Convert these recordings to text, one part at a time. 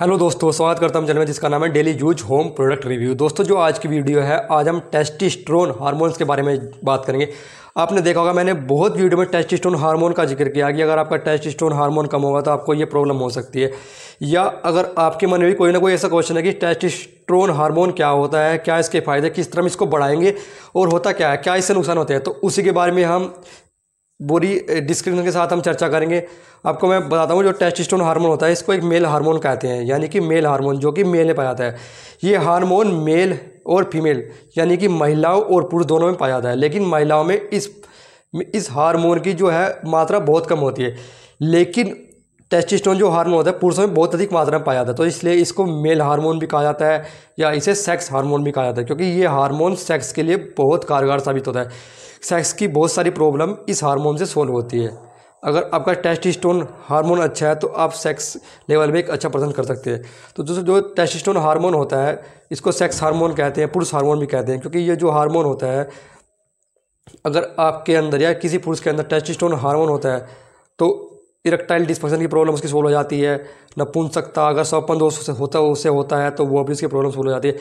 hello दोस्तों स्वागत करता हूं चैनल में जिसका नाम है daily use home product review दोस्तों जो आज की वीडियो है आज हम टेस्टिस्ट्रोन हार्मोन्स के बारे में बात करेंगे आपने देखा होगा मैंने बहुत वीडियो में टेस्टिस्टोन हार्मोन का जिक्र किया कि अगर आपका टेस्टिस्टोन हार्मोन कम होगा तो आपको ये प्रॉब्लम हो सकती है या अगर आपके मन में भी कोई ना कोई ऐसा क्वेश्चन है कि टेस्टिस्ट्रोन हार्मोन क्या होता है क्या इसके फ़ायदे किस तरह हम इसको बढ़ाएंगे और होता क्या है क्या इससे नुकसान होते हैं तो उसी के बारे में हम बुरी डिस्क्रिप्शन के साथ हम चर्चा करेंगे आपको मैं बताता हूँ जो टेस्टिस्टोन हार्मोन होता है इसको एक मेल हार्मोन कहते हैं यानी कि मेल हार्मोन जो कि मेल में पाया जाता है ये हार्मोन मेल और फीमेल यानी कि महिलाओं और पुरुष दोनों में पाया जाता है लेकिन महिलाओं में इस इस हार्मोन की जो है मात्रा बहुत कम होती है लेकिन टेस्टिस्टोन जो हार्मोन होता है पुरुषों में बहुत अधिक मात्रा में पाया जाता है तो इसलिए इसको मेल हार्मोन भी कहा जाता है या इसे सेक्स हार्मोन भी कहा जाता है क्योंकि ये हार्मोन सेक्स के लिए बहुत कारगर साबित होता है सेक्स की बहुत सारी प्रॉब्लम इस हार्मोन से सोल्व होती है अगर आपका टेस्टिस्टोन हार्मोन अच्छा है तो आप सेक्स लेवल में एक अच्छा प्रदर्शन कर सकते हैं तो जो जो टेस्टिस्टोन हार्मोन होता है इसको सेक्स हार्मोन कहते हैं पुरुष हार्मोन भी कहते हैं क्योंकि ये जो हार्मोन होता है अगर आपके अंदर या किसी पुरुष के अंदर टेस्टिस्टोन हार्मोन होता है तो इरेक्टाइल डिस्फंक्शन की प्रॉब्लम उसकी सोल्व हो जाती है नपुंसकता अगर सौपन दोष होता है उससे होता है तो वो भी उसकी प्रॉब्लम सोल्व हो जाती है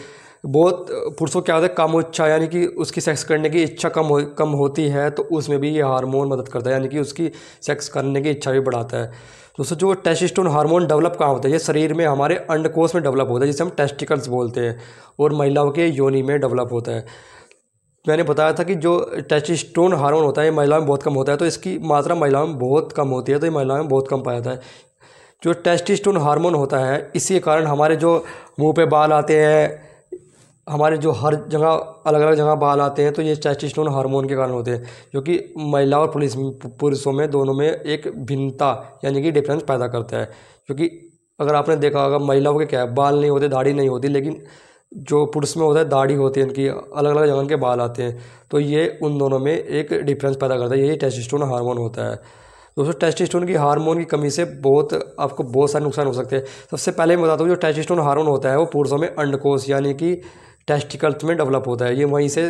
बहुत पुरुषों क्या होता है कम इच्छा यानी कि उसकी सेक्स करने की इच्छा कम हो कम होती है तो उसमें भी ये हार्मोन मदद करता है यानी कि उसकी सेक्स करने की इच्छा भी बढ़ाता है दोस्तों जो टेस्टिस्टोन हार्मोन डेवलप कहाँ होता है ये शरीर में हमारे अंडकोश में डेवलप होता है जिसे हम टेस्टिकल्स बोलते हैं और महिलाओं के योनि में डेवलप होता है मैंने बताया था कि जो टेस्टोस्टेरोन हार्मोन होता है महिलाओं में बहुत कम होता है तो इसकी मात्रा महिलाओं में बहुत कम होती है तो ये महिलाओं में बहुत कम पाया जाता है जो टेस्टोस्टेरोन हार्मोन होता है इसी कारण हमारे जो मुंह पे बाल आते हैं हमारे जो हर जगह अलग अलग जगह बाल आते हैं तो ये टेस्टोस्टेरोन हार्मोन के कारण होते हैं जो कि महिला और पुलिस पुरुषों में दोनों में एक भिन्नता यानी कि डिफरेंस पैदा करता है क्योंकि अगर आपने देखा होगा महिलाओं के क्या है बाल नहीं होते दाढ़ी नहीं होती लेकिन जो पुरुष में होता है दाढ़ी होती है इनकी अलग अलग जगह के बाल आते हैं तो ये उन दोनों में एक डिफरेंस पैदा करता है यही टेस्टिस्टोन हार्मोन होता है दोस्तों टेस्टिस्टोन की हार्मोन की कमी से बहुत आपको बहुत सारे नुकसान हो सकते हैं सबसे पहले मैं बताता हूँ जो टेस्टिस्टोन हार्मोन होता है वो पुरुषों में अंडकोश यानी कि टेस्टिकल्स में डेवलप होता है ये वहीं से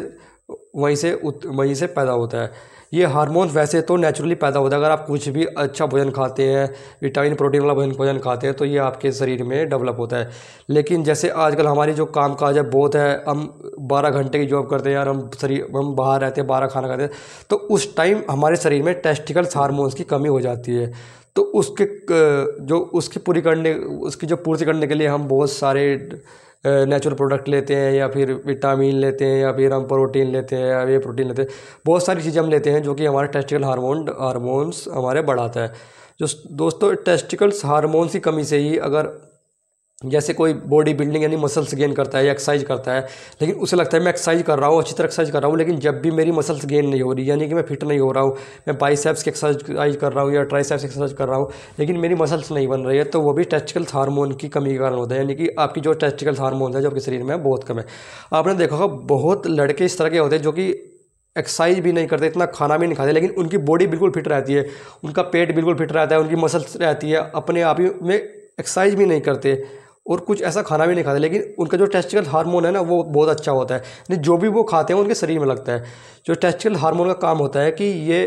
वहीं से उत, वहीं से पैदा होता है ये हारमोन वैसे तो नेचुरली पैदा होता है अगर आप कुछ भी अच्छा भोजन खाते हैं विटामिन प्रोटीन वाला भोजन भोजन खाते हैं तो ये आपके शरीर में डेवलप होता है लेकिन जैसे आजकल हमारी जो काम काज है बहुत है हम बारह घंटे की जॉब करते हैं यार हम शरीर हम बाहर रहते हैं बारह खाना खाते हैं तो उस टाइम हमारे शरीर में टेस्टिकल्स हारमोन्स की कमी हो जाती है तो उसके जो उसकी पूरी करने उसकी जो पूर्ति करने के लिए हम बहुत सारे नेचुरल प्रोडक्ट लेते हैं या फिर विटामिन लेते हैं या फिर हम प्रोटीन लेते हैं या ये प्रोटीन लेते हैं बहुत सारी चीज़ें हम लेते हैं जो कि हमारे टेस्टिकल हारमोन हारमोन्स हमारे बढ़ाता है जो दोस्तों टेस्टिकल्स हारमोन्स की कमी से ही अगर जैसे कोई बॉडी बिल्डिंग यानी मसल्स गेन करता है या एक्सरसाइज करता है लेकिन उसे लगता है मैं एक्सरसाइज कर रहा हूँ अच्छी तरह एक्सरसाइज कर रहा हूँ लेकिन जब भी मेरी मसल्स गेन नहीं हो रही यानी कि मैं फिट नहीं हो रहा हूँ मैं बाइसेप्स की एक्सरसाइज कर रहा हूँ या ट्राइसेप्स एक्सरसाइज कर रहा हूँ लेकिन मेरी मसल्स नहीं बन रही है तो वो भी टेस्टिकल्स हारमोन की कमी के कारण होता है यानी कि आपकी जो टेस्टिकल्स हारमोन है जो आपके शरीर में बहुत कम है आपने देखा होगा बहुत लड़के इस तरह के होते हैं जो कि एक्सरसाइज भी नहीं करते इतना खाना भी नहीं खाते लेकिन उनकी बॉडी बिल्कुल फिट रहती है उनका पेट बिल्कुल फिट रहता है उनकी मसल्स रहती है अपने आप ही में एक्सरसाइज भी नहीं करते और कुछ ऐसा खाना भी नहीं खाते लेकिन उनका जो टेस्टिकल हार्मोन है ना वो बहुत अच्छा होता है नहीं जो भी वो खाते हैं उनके शरीर में लगता है जो टेस्टिकल हार्मोन का काम होता है कि ये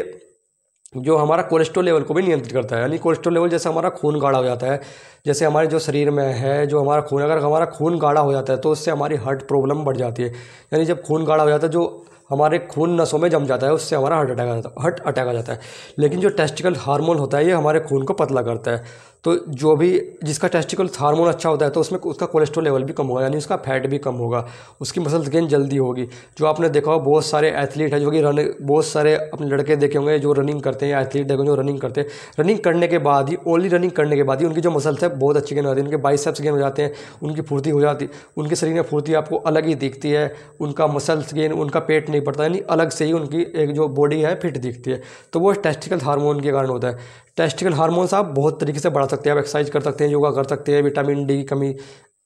जो हमारा कोलेस्ट्रॉल लेवल को भी नियंत्रित करता है यानी कोलेस्ट्रॉल लेवल जैसे हमारा खून गाढ़ा हो जाता है जैसे हमारे जो शरीर में है जो हमारा खून अगर हमारा खून गाढ़ा हो जाता है तो उससे हमारी हार्ट प्रॉब्लम बढ़ जाती है यानी जब खून गाढ़ा हो जाता है जो हमारे खून नसों में जम जाता है उससे हमारा हार्ट अटैक आ जाता है हार्ट अटैक आ जाता है लेकिन जो टेस्टिकल हार्मोन होता है ये हमारे खून को पतला करता है तो जो भी जिसका टेस्टिकल हार्मोन अच्छा होता है तो उसमें उसका कोलेस्ट्रॉल लेवल भी कम होगा यानी उसका फैट भी कम होगा उसकी मसल्स गेन जल्दी होगी जो आपने देखा हो बहुत सारे एथलीट हैं जो कि रन बहुत सारे अपने लड़के देखे होंगे जो रनिंग करते हैं या एथलीट देखेंगे जो रनिंग करते हैं रनिंग करने के बाद ही ओनली रनिंग करने के बाद ही उनकी जो मसल्स है बहुत अच्छी गेन हो जाती है उनके बाइसेप्स गेन हो जाते हैं उनकी फुर्ती हो जाती उनके शरीर में फुर्ती आपको अलग ही दिखती है उनका मसल्स गेन उनका पेट नहीं नहीं पड़ता यानी अलग से ही उनकी एक जो बॉडी है फिट दिखती है तो वो टेस्टिकल हार्मोन के कारण होता है टेस्टिकल हार्मोन्स आप बहुत तरीके से बढ़ा सकते हैं आप एक्सरसाइज कर सकते हैं योगा कर सकते हैं विटामिन डी की कमी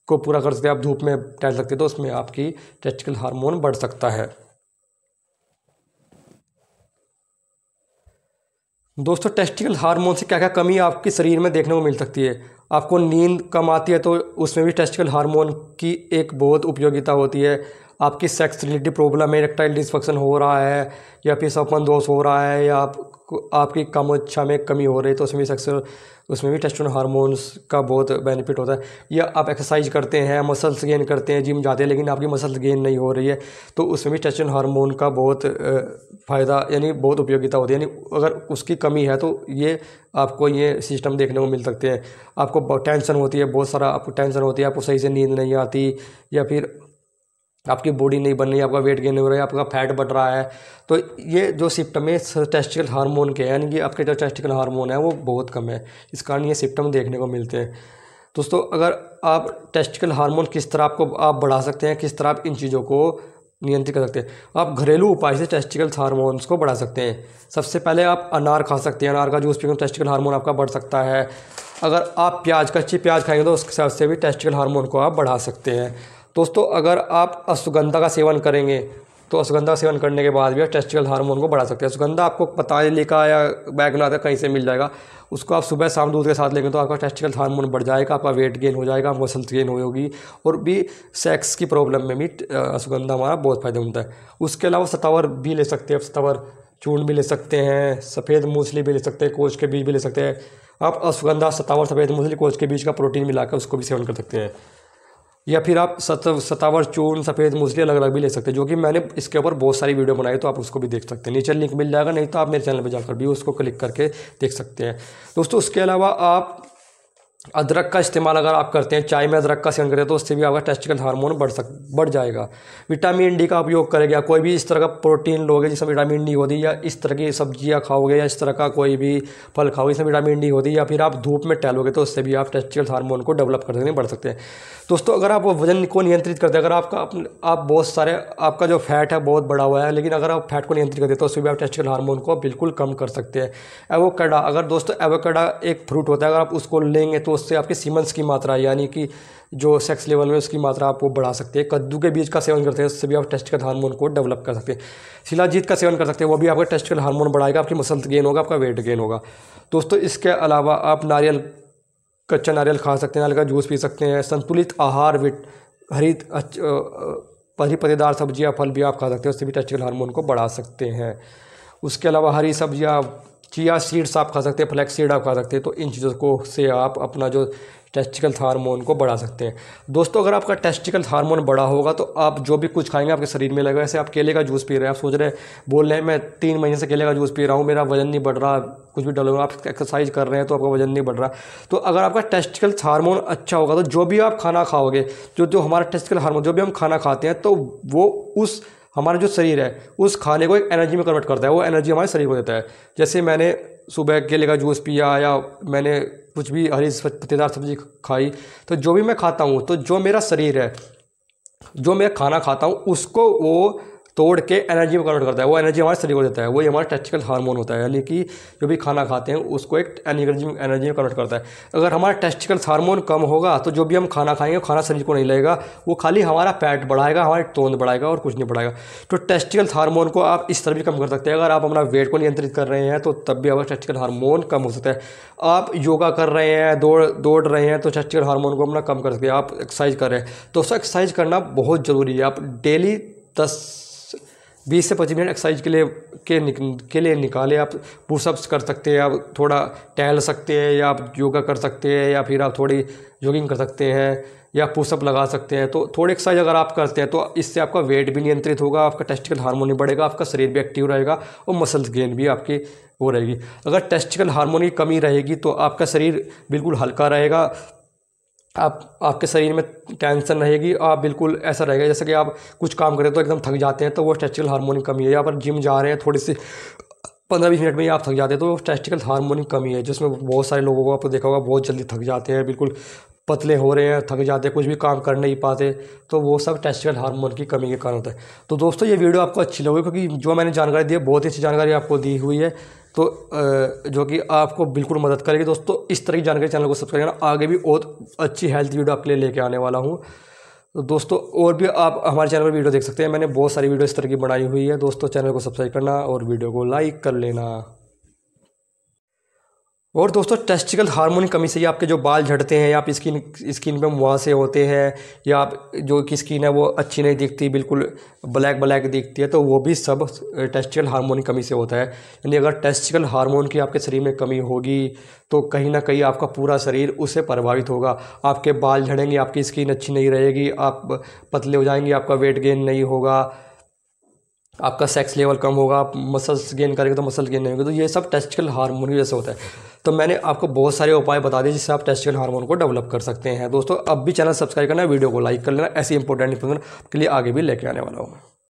को पूरा कर सकते हैं आप धूप में टहल सकते हैं तो उसमें आपकी टेस्टिकल हार्मोन बढ़ सकता है दोस्तों टेस्टिकल हार्मोन से क्या क्या कमी आपके शरीर में देखने को मिल सकती है आपको नींद कम आती है तो उसमें भी टेस्टिकल हार्मोन की एक बहुत उपयोगिता होती है आपकी सेक्स रिलेटेड प्रॉब्लम है रेक्टाइल डिस्फंक्शन हो रहा है या फिर सपन दोष हो रहा है या आप आपकी कम इच्छा में कमी हो रही है तो उसमें सेक्स उसमें भी टेस्टोन हार्मोन्स का बहुत बेनिफिट होता है या आप एक्सरसाइज करते हैं मसल्स गेन करते हैं जिम जाते हैं लेकिन आपकी मसल्स गेन नहीं हो रही है तो उसमें भी टेस्टोन हार्मोन का बहुत फ़ायदा यानी बहुत उपयोगिता होती है यानी अगर उसकी कमी है तो ये आपको ये सिस्टम देखने को मिल सकते हैं आपको टेंशन होती है बहुत सारा आपको टेंशन होती है आपको सही से नींद नहीं आती या फिर आपकी बॉडी नहीं बन रही आपका वेट गेन हो रहा है आपका फैट बढ़ रहा है तो ये जो सिप्टम है टेस्टिकल हार्मोन के यानी कि आपके जो टेस्टिकल हार्मोन है वो बहुत कम है इस कारण ये सिप्टम देखने को मिलते हैं दोस्तों अगर आप टेस्टिकल हार्मोन किस तरह आपको आप बढ़ा सकते हैं किस तरह आप इन चीज़ों को नियंत्रित कर सकते हैं आप घरेलू उपाय से टेस्टिकल हार्मोन्स को बढ़ा सकते हैं सबसे पहले आप अनार खा सकते हैं अनार का जूस पीकर टेस्टिकल हार्मोन आपका बढ़ सकता है अगर आप प्याज कच्ची प्याज खाएंगे तो उसके हिसाब से भी टेस्टिकल हार्मोन को आप बढ़ा सकते हैं दोस्तों अगर आप अश्वगंधा का सेवन करेंगे तो अश्वगंधा सेवन करने के बाद भी आप टेस्टिकल हार्मोन को बढ़ा सकते हैं अश्वगंधा आपको पता नहीं लिखा या बैग में आता कहीं से मिल जाएगा उसको आप सुबह शाम दूध के साथ लेंगे तो आपका टेस्टिकल हार्मोन बढ़ जाएगा आपका वेट गेन हो जाएगा मसल गेन होगी और भी सेक्स की प्रॉब्लम में भी अश्वगंधा हमारा बहुत फायदेमंद है उसके अलावा सतावर भी ले सकते हैं सतावर चूर्ण भी ले सकते हैं सफ़ेद मूसली भी ले सकते हैं कोच के बीज भी ले सकते हैं आप अश्वगंधा सतावर सफ़ेद मूसली कोच के बीज का प्रोटीन मिलाकर उसको भी सेवन कर सकते हैं या फिर आप सत सतावर चून सफ़ेद मुसली अलग अलग भी ले सकते हैं जो कि मैंने इसके ऊपर बहुत सारी वीडियो बनाई तो आप उसको भी देख सकते हैं नीचे लिंक मिल जाएगा नहीं तो आप मेरे चैनल पर जाकर भी उसको क्लिक करके देख सकते हैं दोस्तों उसके अलावा आप अदरक का इस्तेमाल अगर आप करते हैं चाय में अदरक का सेवन करते हैं तो उससे भी आपका टेस्टिकल हार्मोन बढ़ सक बढ़ जाएगा विटामिन डी का उपयोग करेंगे या कोई भी इस तरह का प्रोटीन लोगे जिसमें विटामिन डी होती है या इस तरह की सब्जियाँ खाओगे या इस तरह का कोई भी फल खाओगे जिसमें विटामिन डी होती है या फिर आप धूप में टहलोगे तो उससे भी आप टेस्टिकल हार्मोन को डेवलप कर सकते हैं बढ़ सकते हैं दोस्तों अगर आप वजन को नियंत्रित करते हैं अगर आपका आप बहुत सारे आपका जो फैट है बहुत बड़ा हुआ है लेकिन अगर आप फैट को नियंत्रित करते हैं तो उससे भी आप टेस्टिकल हार्मोन को बिल्कुल कम कर सकते हैं एवोकाडा अगर दोस्तों एवोकाडा एक फ्रूट होता है अगर आप उसको लेंगे तो उससे आपके सीमंस की मात्रा यानी कि जो सेक्स लेवल में उसकी मात्रा आप वो बढ़ा सकते हैं कद्दू के बीज का सेवन करते हैं उससे भी आप टेस्ट का हार्मोन को डेवलप कर सकते हैं शिलाजीत का सेवन कर सकते हैं वो भी आपका टेस्ट का हार्मोन बढ़ाएगा आपकी मसल गेन होगा आपका वेट गेन होगा दोस्तों इसके अलावा आप नारियल कच्चा नारियल खा सकते हैं नारियल का जूस पी सकते हैं संतुलित आहार विट हरित हरी पतेदार सब्जियाँ फल भी आप खा सकते हैं उससे भी टेस्टिकल हार्मोन को बढ़ा सकते हैं उसके अलावा हरी सब्जियाँ चिया सीड्स आप खा सकते हैं फ्लैक्स सीड आप खा सकते हैं तो इन चीज़ों को से आप अपना जो टेस्टिकल हार्मोन को बढ़ा सकते हैं दोस्तों अगर आपका टेस्टिकल हार्मोन बड़ा होगा तो आप जो भी कुछ खाएंगे आपके शरीर में लगेगा ऐसे आप केले का जूस पी रहे हैं आप सोच रहे हैं बोल रहे हैं मैं तीन महीने से केले का जूस पी रहा हूँ मेरा वजन नहीं बढ़ रहा कुछ भी डालोगे आप एक्सरसाइज कर रहे हैं तो आपका वजन नहीं बढ़ रहा तो अगर आपका टेस्टिकल हार्मोन अच्छा होगा तो जो भी आप खाना खाओगे जो जो हमारा टेस्टिकल हार्मोन जो भी हम खाना खाते हैं तो वो उस हमारा जो शरीर है उस खाने को एक एनर्जी में कन्वर्ट करता है वो एनर्जी हमारे शरीर को देता है जैसे मैंने सुबह केले का जूस पिया या मैंने कुछ भी हरी पत्तेदार सब्जी खाई तो जो भी मैं खाता हूँ तो जो मेरा शरीर है जो मैं खाना खाता हूँ उसको वो तोड़ के एनर्जी में कन्वर्ट करता है वो एनर्जी हमारे शरीर को देता है वही हमारा टेस्टिकल हार्मोन होता है यानी कि जो भी खाना खाते हैं उसको एक एनर्जी में एनर्जी में कन्वर्ट करता है अगर हमारा टेस्टिकल हार्मोन कम होगा तो जो भी हम खाना खाएंगे खाना शरीर को नहीं लगेगा वो खाली हमारा पैट बढ़ाएगा हमारी तोंद बढ़ाएगा और कुछ नहीं बढ़ाएगा तो टेस्टिकल हार्मोन को आप इस तरह भी कम कर सकते हैं अगर आप अपना वेट को नियंत्रित कर रहे हैं तो तब भी हमारा टेस्टिकल हार्मोन कम हो सकता है आप योगा कर रहे हैं दौड़ दौड़ रहे हैं तो टेस्टिकल हार्मोन को अपना कम कर सकते हैं आप एक्सरसाइज कर रहे हैं तो उसको एक्सरसाइज करना बहुत ज़रूरी है आप डेली दस बीस से पच्चीस मिनट एक्सरसाइज के लिए के निक, के लिए निकाले आप पुशअप्स कर सकते हैं आप थोड़ा टहल सकते हैं या आप योगा कर सकते हैं या फिर आप थोड़ी जॉगिंग कर सकते हैं या पुशअप लगा सकते हैं तो थोड़ी एक्सरसाइज अगर आप करते हैं तो इससे आपका वेट भी नियंत्रित होगा आपका टेस्टिकल हारमोनी बढ़ेगा आपका शरीर भी एक्टिव रहेगा और मसल्स गेन भी आपकी वो रहेगी अगर टेस्टिकल हारमोनी की कमी रहेगी तो आपका शरीर बिल्कुल हल्का रहेगा आप आपके शरीर में टेंशन रहेगी आप बिल्कुल ऐसा रहेगा जैसे कि आप कुछ काम करें तो एकदम थक जाते हैं तो वो स्ट्रेचिकल हार्मोन कमी है या पर जिम जा रहे हैं थोड़ी सी पंद्रह बीस मिनट में ही आप थक जाते हैं तो स्ट्रेस्टिकल हार्मोन की कमी है जिसमें बहुत सारे लोगों को आपको देखा होगा बहुत जल्दी थक जाते हैं बिल्कुल पतले हो रहे हैं थक जाते हैं कुछ भी काम कर नहीं पाते तो वो सब टेस्टिकल हार्मोन की कमी के कारण होता है तो दोस्तों ये वीडियो आपको अच्छी लगेगी क्योंकि जो मैंने जानकारी दी है बहुत ही अच्छी जानकारी आपको दी हुई है तो जो कि आपको बिल्कुल मदद करेगी दोस्तों इस तरह की जानकारी चैनल को सब्सक्राइब करना आगे भी और अच्छी हेल्थ वीडियो आपके लिए लेके आने वाला हूँ तो दोस्तों और भी आप हमारे चैनल पर वीडियो देख सकते हैं मैंने बहुत सारी वीडियो इस तरह की बनाई हुई है दोस्तों चैनल को सब्सक्राइब करना और वीडियो को लाइक कर लेना और दोस्तों टेस्टिकल हार्मोन की कमी से ही आपके जो बाल झड़ते हैं या आप स्किन स्किन पे मुहासे होते हैं या आप जो कि स्किन है वो अच्छी नहीं दिखती बिल्कुल ब्लैक ब्लैक दिखती है तो वो भी सब टेस्टिकल हार्मोन की कमी से होता है यानी अगर टेस्टिकल हार्मोन की आपके शरीर में कमी होगी तो कहीं ना कहीं आपका पूरा शरीर उससे प्रभावित होगा आपके बाल झड़ेंगे आपकी स्किन अच्छी नहीं रहेगी आप पतले हो जाएंगे आपका वेट गेन नहीं होगा आपका सेक्स लेवल कम होगा आप मसल्स गेन करेंगे तो मसल गेन नहीं होगी तो ये सब टेस्टिकल हार्मोन की वजह से होता है तो मैंने आपको बहुत सारे उपाय बता दिए जिससे आप टेस्टिकल हार्मोन को डेवलप कर सकते हैं दोस्तों अब भी चैनल सब्सक्राइब करना वीडियो को लाइक कर लेना ऐसी इंपॉर्टेंट इंफॉर्मेशन के लिए आगे भी लेके आने वाला हूँ